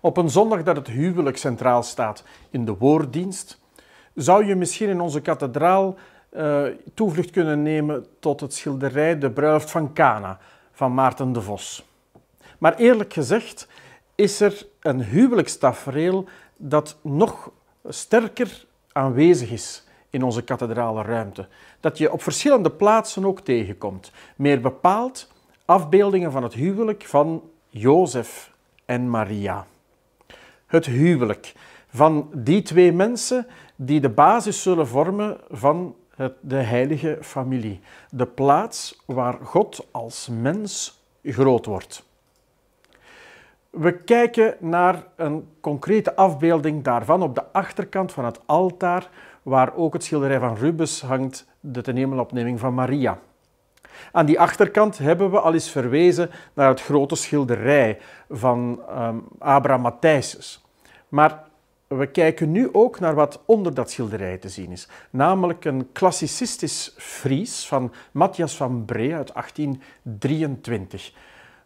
Op een zondag dat het huwelijk centraal staat in de woorddienst, zou je misschien in onze kathedraal uh, toevlucht kunnen nemen tot het schilderij De Bruiloft van Cana van Maarten de Vos. Maar eerlijk gezegd is er een huwelijkstafereel dat nog sterker aanwezig is in onze kathedrale ruimte. Dat je op verschillende plaatsen ook tegenkomt. Meer bepaald afbeeldingen van het huwelijk van Jozef en Maria het huwelijk. Van die twee mensen die de basis zullen vormen van het, de heilige familie. De plaats waar God als mens groot wordt. We kijken naar een concrete afbeelding daarvan op de achterkant van het altaar, waar ook het schilderij van Rubens hangt, de tenemelopneming van Maria. Aan die achterkant hebben we al eens verwezen naar het grote schilderij van ehm, Abraham Abraham Maar we kijken nu ook naar wat onder dat schilderij te zien is, namelijk een klassicistisch Fries van Matthias van Bree uit 1823.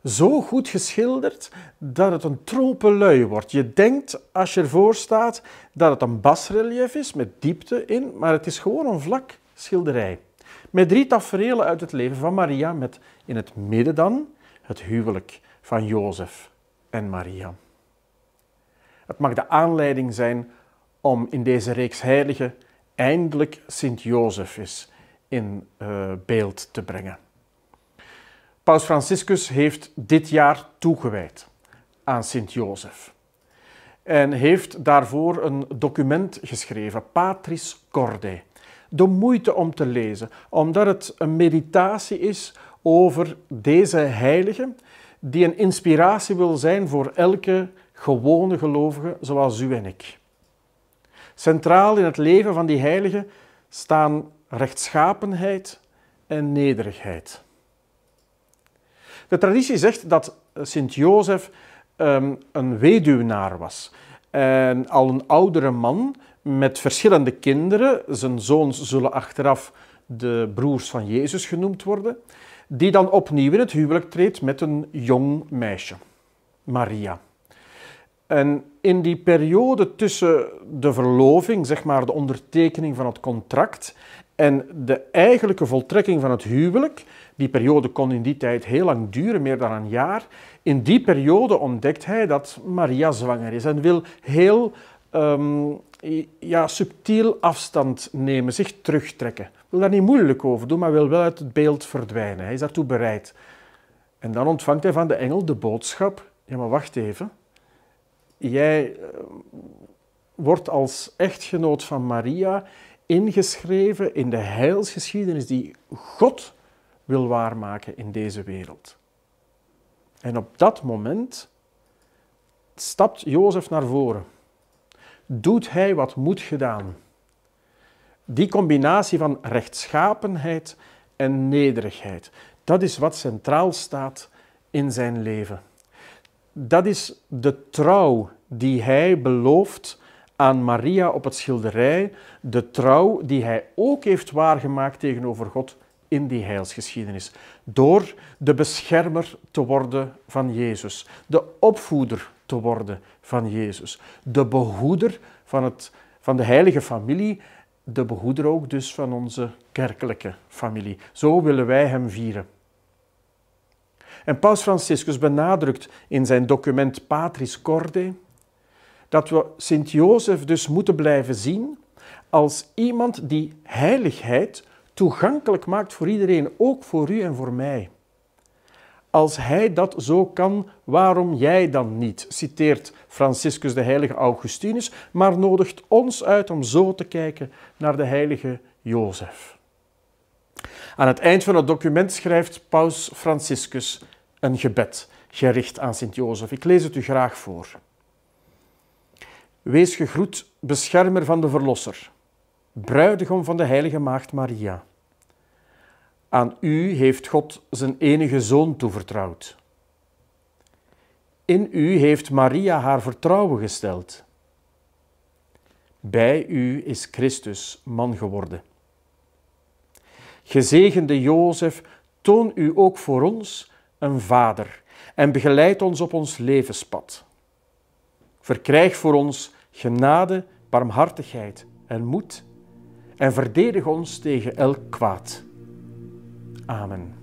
Zo goed geschilderd dat het een tropenlui wordt. Je denkt als je ervoor staat dat het een basrelief is met diepte in, maar het is gewoon een vlak schilderij. Met drie tafereelen uit het leven van Maria, met in het midden dan het huwelijk van Jozef en Maria. Het mag de aanleiding zijn om in deze reeks heiligen eindelijk Sint Jozef in eh, beeld te brengen. Paus Franciscus heeft dit jaar toegewijd aan Sint Jozef en heeft daarvoor een document geschreven, Patris Corde, de moeite om te lezen, omdat het een meditatie is over deze heilige, die een inspiratie wil zijn voor elke gewone gelovige zoals u en ik. Centraal in het leven van die heilige staan rechtschapenheid en nederigheid. De traditie zegt dat Sint Jozef ehm, een weduwnaar was en al een oudere man met verschillende kinderen, zijn zoons zullen achteraf de broers van Jezus genoemd worden, die dan opnieuw in het huwelijk treedt met een jong meisje, Maria. En in die periode tussen de verloving, zeg maar de ondertekening van het contract, en de eigenlijke voltrekking van het huwelijk, die periode kon in die tijd heel lang duren, meer dan een jaar. In die periode ontdekt hij dat Maria zwanger is en wil heel ehm, ja, subtiel afstand nemen, zich terugtrekken. Wil daar niet moeilijk over doen, maar wil wel uit het beeld verdwijnen. Hij is daartoe bereid. En dan ontvangt hij van de engel de boodschap: ja, maar wacht even. Jij ehm, wordt als echtgenoot van Maria ingeschreven in de heilsgeschiedenis die God wil waarmaken in deze wereld. En op dat moment stapt Jozef naar voren. Doet hij wat moet gedaan? Die combinatie van rechtschapenheid en nederigheid, dat is wat centraal staat in zijn leven. Dat is de trouw die hij belooft aan Maria op het schilderij de trouw die hij ook heeft waargemaakt tegenover God in die heilsgeschiedenis. Door de beschermer te worden van Jezus, de opvoeder te worden van Jezus, de behoeder van, het, van de heilige familie, de behoeder ook dus van onze kerkelijke familie. Zo willen wij hem vieren. En Paus Franciscus benadrukt in zijn document Patris Corde dat we Sint-Jozef dus moeten blijven zien als iemand die heiligheid toegankelijk maakt voor iedereen, ook voor u en voor mij. Als hij dat zo kan, waarom jij dan niet? Citeert Franciscus de heilige Augustinus, maar nodigt ons uit om zo te kijken naar de heilige Jozef. Aan het eind van het document schrijft Paus Franciscus een gebed gericht aan Sint Jozef. Ik lees het u graag voor. Wees gegroet, beschermer van de Verlosser, bruidegom van de heilige maagd Maria. Aan u heeft God zijn enige zoon toevertrouwd. In u heeft Maria haar vertrouwen gesteld. Bij u is Christus man geworden. Gezegende Jozef, toon u ook voor ons een vader en begeleid ons op ons levenspad. Verkrijg voor ons genade, barmhartigheid en moed en verdedig ons tegen elk kwaad. Amen.